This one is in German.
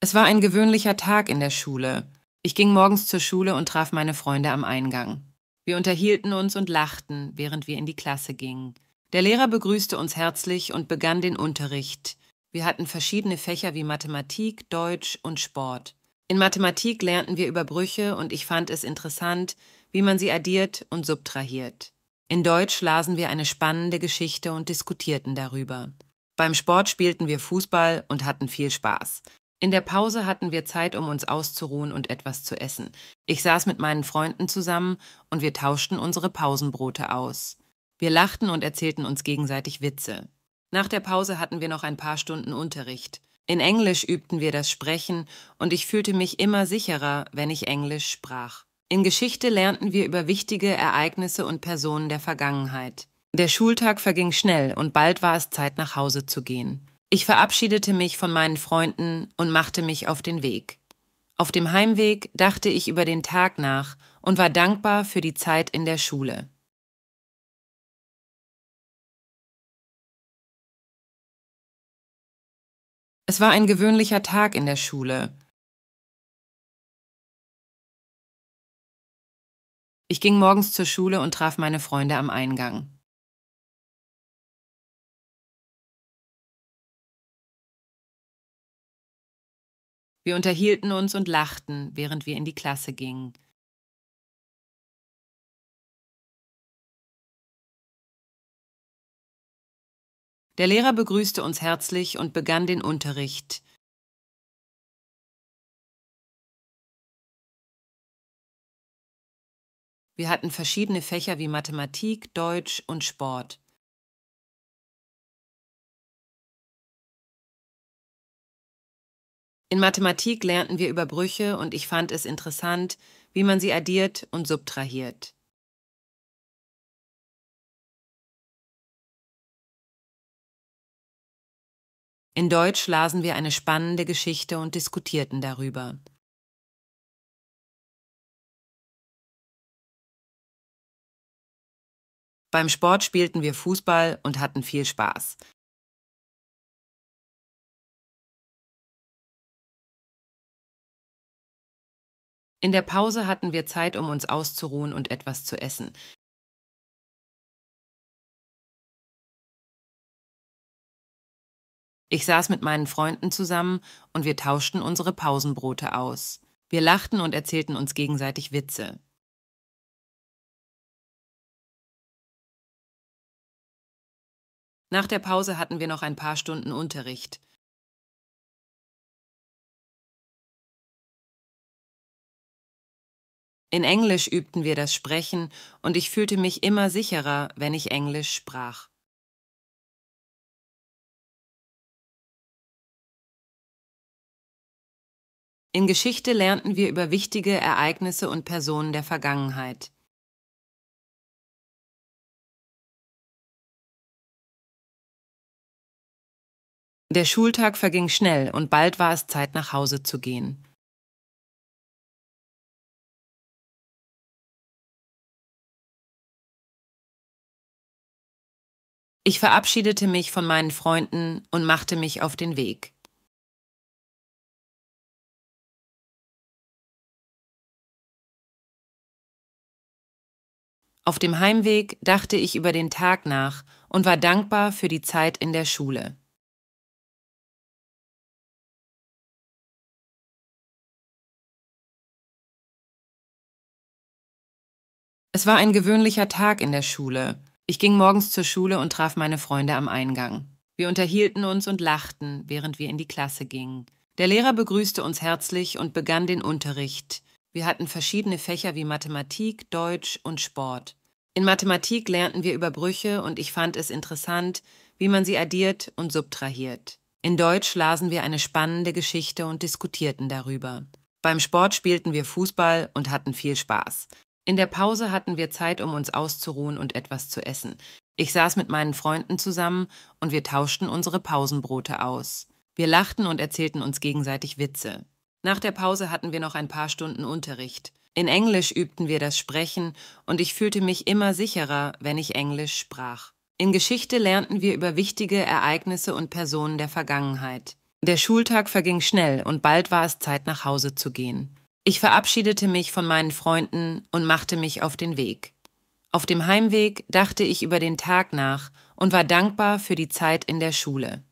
Es war ein gewöhnlicher Tag in der Schule. Ich ging morgens zur Schule und traf meine Freunde am Eingang. Wir unterhielten uns und lachten, während wir in die Klasse gingen. Der Lehrer begrüßte uns herzlich und begann den Unterricht. Wir hatten verschiedene Fächer wie Mathematik, Deutsch und Sport. In Mathematik lernten wir über Brüche und ich fand es interessant, wie man sie addiert und subtrahiert. In Deutsch lasen wir eine spannende Geschichte und diskutierten darüber. Beim Sport spielten wir Fußball und hatten viel Spaß. In der Pause hatten wir Zeit, um uns auszuruhen und etwas zu essen. Ich saß mit meinen Freunden zusammen und wir tauschten unsere Pausenbrote aus. Wir lachten und erzählten uns gegenseitig Witze. Nach der Pause hatten wir noch ein paar Stunden Unterricht. In Englisch übten wir das Sprechen und ich fühlte mich immer sicherer, wenn ich Englisch sprach. In Geschichte lernten wir über wichtige Ereignisse und Personen der Vergangenheit. Der Schultag verging schnell und bald war es Zeit, nach Hause zu gehen. Ich verabschiedete mich von meinen Freunden und machte mich auf den Weg. Auf dem Heimweg dachte ich über den Tag nach und war dankbar für die Zeit in der Schule. Es war ein gewöhnlicher Tag in der Schule. Ich ging morgens zur Schule und traf meine Freunde am Eingang. Wir unterhielten uns und lachten, während wir in die Klasse gingen. Der Lehrer begrüßte uns herzlich und begann den Unterricht. Wir hatten verschiedene Fächer wie Mathematik, Deutsch und Sport. In Mathematik lernten wir über Brüche und ich fand es interessant, wie man sie addiert und subtrahiert. In Deutsch lasen wir eine spannende Geschichte und diskutierten darüber. Beim Sport spielten wir Fußball und hatten viel Spaß. In der Pause hatten wir Zeit, um uns auszuruhen und etwas zu essen. Ich saß mit meinen Freunden zusammen und wir tauschten unsere Pausenbrote aus. Wir lachten und erzählten uns gegenseitig Witze. Nach der Pause hatten wir noch ein paar Stunden Unterricht. In Englisch übten wir das Sprechen und ich fühlte mich immer sicherer, wenn ich Englisch sprach. In Geschichte lernten wir über wichtige Ereignisse und Personen der Vergangenheit. Der Schultag verging schnell und bald war es Zeit, nach Hause zu gehen. Ich verabschiedete mich von meinen Freunden und machte mich auf den Weg. Auf dem Heimweg dachte ich über den Tag nach und war dankbar für die Zeit in der Schule. Es war ein gewöhnlicher Tag in der Schule ich ging morgens zur Schule und traf meine Freunde am Eingang. Wir unterhielten uns und lachten, während wir in die Klasse gingen. Der Lehrer begrüßte uns herzlich und begann den Unterricht. Wir hatten verschiedene Fächer wie Mathematik, Deutsch und Sport. In Mathematik lernten wir über Brüche und ich fand es interessant, wie man sie addiert und subtrahiert. In Deutsch lasen wir eine spannende Geschichte und diskutierten darüber. Beim Sport spielten wir Fußball und hatten viel Spaß. In der Pause hatten wir Zeit, um uns auszuruhen und etwas zu essen. Ich saß mit meinen Freunden zusammen und wir tauschten unsere Pausenbrote aus. Wir lachten und erzählten uns gegenseitig Witze. Nach der Pause hatten wir noch ein paar Stunden Unterricht. In Englisch übten wir das Sprechen und ich fühlte mich immer sicherer, wenn ich Englisch sprach. In Geschichte lernten wir über wichtige Ereignisse und Personen der Vergangenheit. Der Schultag verging schnell und bald war es Zeit, nach Hause zu gehen. Ich verabschiedete mich von meinen Freunden und machte mich auf den Weg. Auf dem Heimweg dachte ich über den Tag nach und war dankbar für die Zeit in der Schule.